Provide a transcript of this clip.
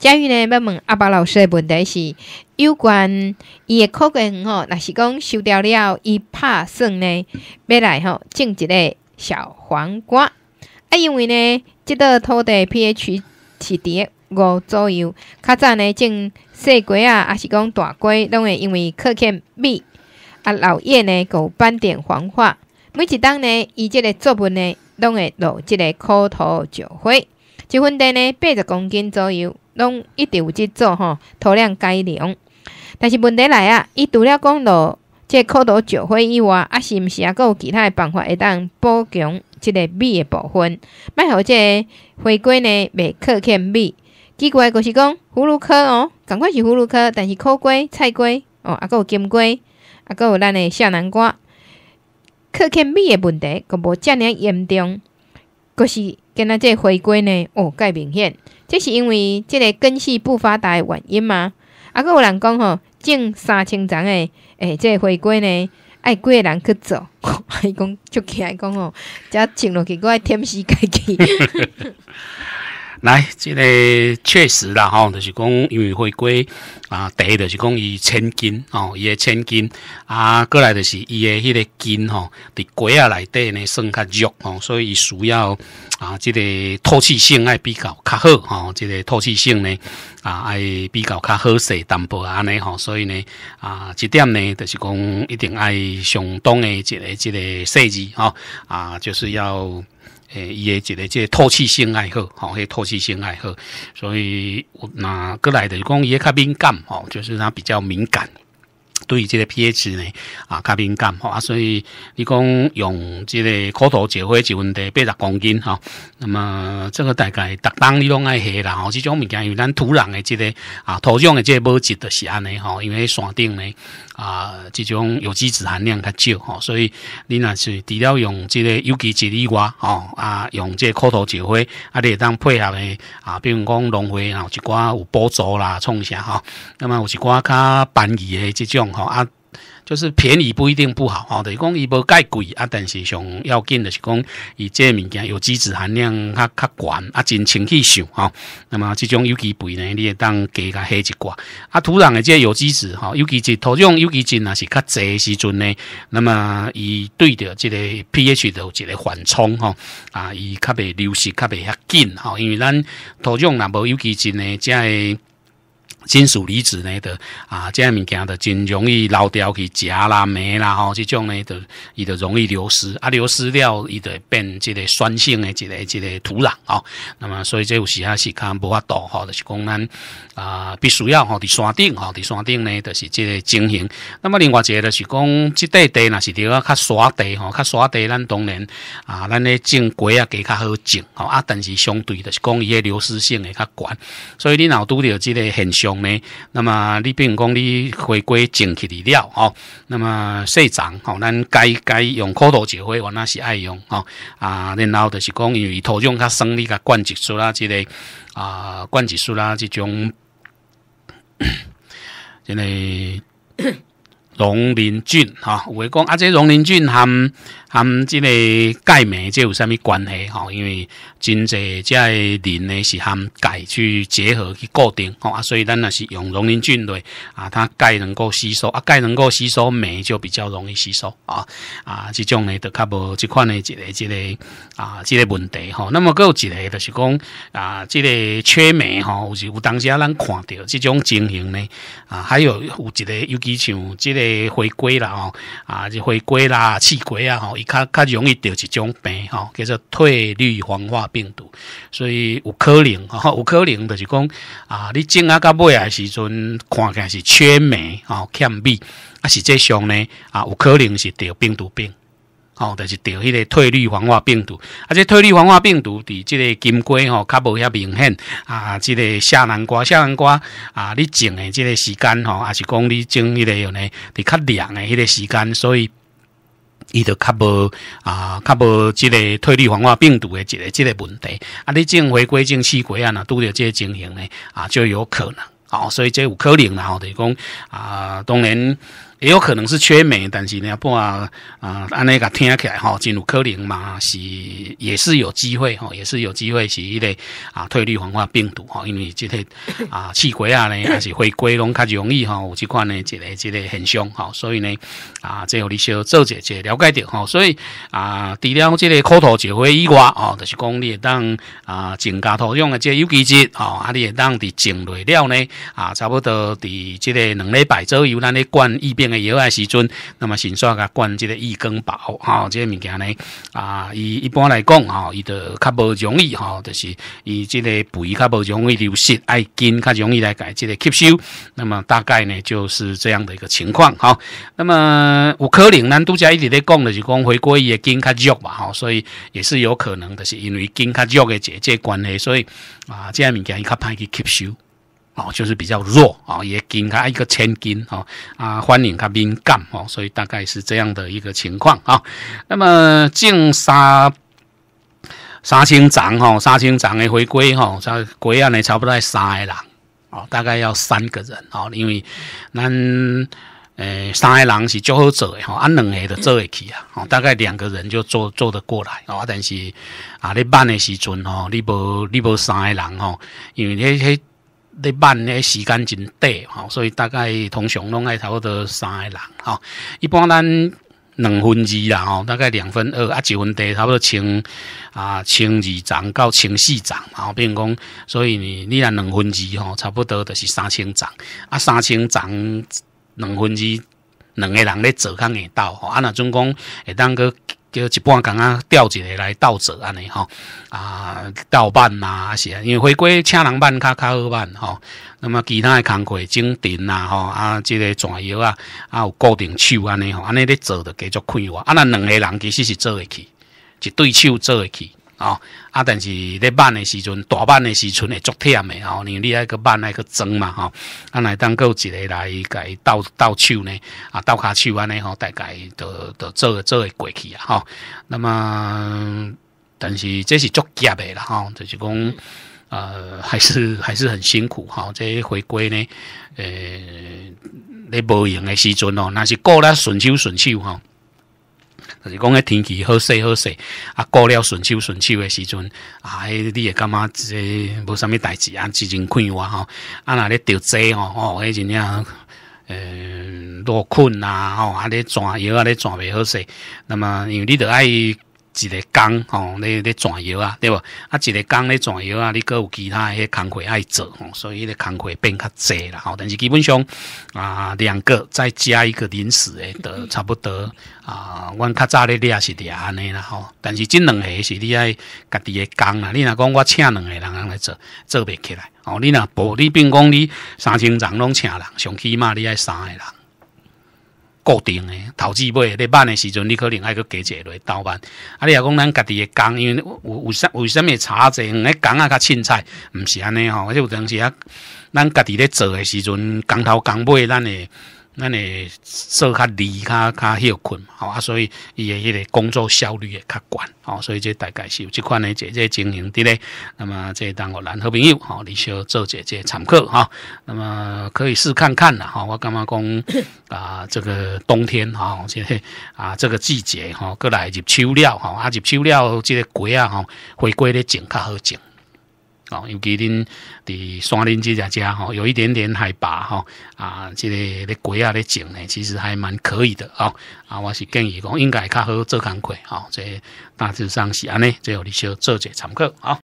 嘉玉呢要问阿爸老师的问题是，有关伊的口感吼，若是讲收掉了伊拍算呢，要来吼种一个小黄瓜。啊，因为呢，即块土地 pH 是伫咧五左右，较早呢种细瓜啊，还是讲大瓜，拢会因为口欠美。啊，老叶呢有斑点黄化，每一当呢伊即个作物呢，拢会落即个枯土石灰。一份地呢八十公斤左右。拢一定有去做吼，大量改良。但是问题来啊，伊除了讲到这靠到石灰以外，啊是毋是啊？阁有其他办法会当补强即个镁的部莫卖好这回归呢？袂缺欠镁。奇怪，就是讲葫芦科哦，赶快是葫芦科，但是苦瓜、菜瓜哦，啊，阁有金瓜，啊，阁有咱的谢南瓜，克欠镁的问题，阁无遮尔严重，就是。今那这回归呢，哦，介明显，这是因为这个根系不发达的原因吗？啊，个有人讲吼，种三千层的，诶，这回归呢，爱个人去做？还 讲就起来讲哦，加请去，几块天死家己。来，这个确实啦，吼，就是讲因为回归啊，第一就是讲伊千金哦，伊个千金啊，过来就是伊个迄个金吼，伫鸡啊内底呢，算较弱吼，所以伊需要啊，这个透气性爱比较较好吼，这个透气性呢啊，爱比较较好些淡薄安尼吼，所以呢啊，这点呢就是讲一定爱上当诶，即即个设计吼，啊，就是要。诶，也一个即透气性爱好，吼，迄透气性爱好，所以我拿过来的就讲也较敏感，吼，就是他比较敏感。对于这个 pH 呢，啊，较敏感，哈，所以你讲用这个口头石灰，一份得八十公斤，哈。那么这个大概适当你拢爱下啦，吼，这种物件，因为咱土壤的这个啊，土壤的这个物质都是安尼，吼，因为山顶呢，啊，这种有机质含量较少，吼，所以你若是除了用这个有机质以外，吼，啊，用这口头石灰，啊，你当配合的啊，比如讲农肥，啊，有一寡有补助啦，创啥，哈。那么有一寡较便宜的这种。吼啊，就是便宜不一定不好。吼，等于讲伊无介贵啊，但是上要紧的是讲，伊这物件有机质含量较较悬啊，真清气秀吼。那么即种有机肥呢，你也当加较下一寡啊。土壤的这有机质吼，尤其在土壤有机质若是较济时阵呢，那么伊对着这个 pH 的这个缓冲吼啊，伊较袂流失较袂遐紧吼，因为咱土壤若无有机质呢，才会。金属离子呢的啊，这样物件的真容易老掉，去夹啦、霉啦吼，这种呢的，伊就容易流失。啊，流失掉，伊就变这个酸性的一个一个土壤啊。那么，所以这有时啊是看不法度吼，就是讲咱啊，必须要吼滴山顶吼滴山顶呢，就是这个整形。那么，另外一个就是讲，这块地那是要较沙地吼，较沙地咱当然啊，咱咧种果啊，给较好种吼啊，但是相对的是讲伊个流失性会较悬，所以你若拄着这个现象。用呢？那么你比如讲，你回归正气的料哦。那么西长，吼，咱该该用口头指挥，我那是爱用哦。啊，然后就是讲，因为土壤较生理、较灌技术啦之类，啊，灌技术啦这种，之 个龙鳞 菌哈，诶讲啊，这龙鳞菌含。含即个钙镁，这有啥物关系？吼？因为真济的人呢是含钙去结合去固定，吼啊，所以咱若是用溶磷菌类啊，它钙能够吸收，啊，钙能够吸收镁就比较容易吸收，啊啊，即种呢就较无即款呢一个一个啊，即个问题，吼。那么有一个就是讲啊，即个缺镁，吼，有时有当时咱看着即种情形呢，啊，还有有一个尤其像即个回归啦吼啊，即回归啦，气龟啊，吼。较较容易得一种病吼，叫做退绿黄化病毒，所以有可能吼，有可能就是讲啊，你种啊个尾啊时阵，看起来是缺镁哦，欠氮啊，实际上呢啊，有可能是得病毒病，哦，就是得迄个退绿黄化病毒，啊，且退绿黄化病毒伫即个金瓜吼较无遐明显啊，这个夏南瓜、夏南瓜啊，你种的即个时间吼，还是讲你种迄个呢，得较凉的迄个时间，所以。伊就较无啊，较无即个退绿还化病毒的即个即个问题啊！你种回归种西轨啊，若拄着即个情形呢啊，就有可能哦，所以这有可能啦，就是讲啊，当然。也有可能是缺镁，但是呢，不啊啊，安尼个听起来吼，进入柯林嘛，是也是有机会吼，也是有机会是一类啊退绿黄化病毒哈，因为即个啊气鬼啊呢，还是回归拢较容易吼，有这款咧，这个这个很凶吼，所以呢啊，这有你小做姐姐了解下吼，所以啊，除了这个口头教育以外哦，就是讲你当啊增加土壤的这有机质哦，啊你当的种类了呢啊，差不多的这个两礼拜左右，咱咧灌一遍。游爱时阵，那么先刷个关这个易根宝哈，这个物件呢，啊，伊一般来讲，哈，伊的较不容易，哈，就是伊这个肥较不容易流失，爱筋较容易来改这个吸收。那么大概呢，就是这样的一个情况，哈。那么有可能咱度家一直在讲的，是讲回归伊的筋较弱嘛，哈，所以也是有可能的，是因为筋较弱的姐姐关系，所以啊，这样物件伊较歹去吸收。哦，就是比较弱哦，也给他一个千金哦，啊，欢迎他敏感哦，所以大概是这样的一个情况啊。那么净杀杀青长吼，杀青长的回归吼，他归案呢，差不多三个人哦，大概要三个人哦，因为咱呃，三个人是最好做的哈，按两个的做一起啊，哦，大概两个人就做做得过来哦。但是啊，你办的时阵哦，你无你无三个人哦，因为迄迄。你办呢时间真短吼，所以大概通常拢爱差不多三个人吼。一般咱两分之啦吼，大概两分二啊，一分多差不多千啊千二张到千四张，然比如讲，所以你你若两分之吼，差不多就是三千张，啊三千张两分之两个人咧做，看会到吼啊那总共会当个。叫一半刚刚调一个来倒走安尼吼，啊倒啊，呐啊，因为回归请人办卡卡好办吼，那么其他的工课整田呐吼，啊这个传药啊，啊有固定手安尼吼，安尼咧做着继续快活，啊咱两个人其实是做会起，一对手做会起。哦，啊，但是咧，办的时阵，大办的时阵会足忝的哦。你你爱个办爱个装嘛，吼，啊来当有一个来甲伊斗斗手呢，啊斗骹手安尼吼大概都都做做会过去啊，吼。那么，但是这是足累的啦，吼，就是讲，呃，还是还是很辛苦，哈。这回归呢，呃，咧无用的时阵哦，那是过了顺手顺手哈。就是讲，诶，天气好势好势，啊，过了顺手顺手的时阵，啊，迄你也干嘛？这无啥物代志啊，之前看我吼，啊，若咧钓仔吼，哦，迄真正。呃，落困啊，吼，啊，你转摇啊，咧转袂好势。那么，因为你都爱。一个工吼，你咧转窑啊，对无啊，一个工咧转窑啊，你搁有其他迄工会爱做，吼，所以迄个工会变较济啦。吼，但是基本上啊，两个再加一个临时诶，都 差不多啊。阮较早咧，你也是安尼啦吼。但是即两个是你爱家己诶工啦。你若讲我请两个人来做，做袂起来。吼。你若无，你并讲你三千人拢请人，上起码你爱三个人。固定诶，头尾你办诶时阵，你可能爱去加者落去倒办。啊，你若讲咱家己诶工，因为有有啥有啥物查者，个工啊较凊彩，毋是安尼吼。或者有当时啊，咱家己咧做诶时阵，工头工尾咱诶。咱会做较离较较休困，吼，啊，所以伊诶迄个工作效率会较悬吼，所以这大概是有即款诶这这经营伫咧。那么这当我男好朋友，吼，你想做这这参考啊，那么可以试看看啦，吼。我感觉讲啊，这个冬天啊，这个啊，这个季节吼，过来入秋了吼，啊入秋了，这个果啊，吼回归咧种较好种。哦，尤其恁伫山林这遮家吼，有一点点海拔吼，啊，即个咧果啊咧种呢，其实还蛮可以的哦。啊，我是建议讲应该较好做工课吼，这大致上是安尼，最后你要做者参考啊。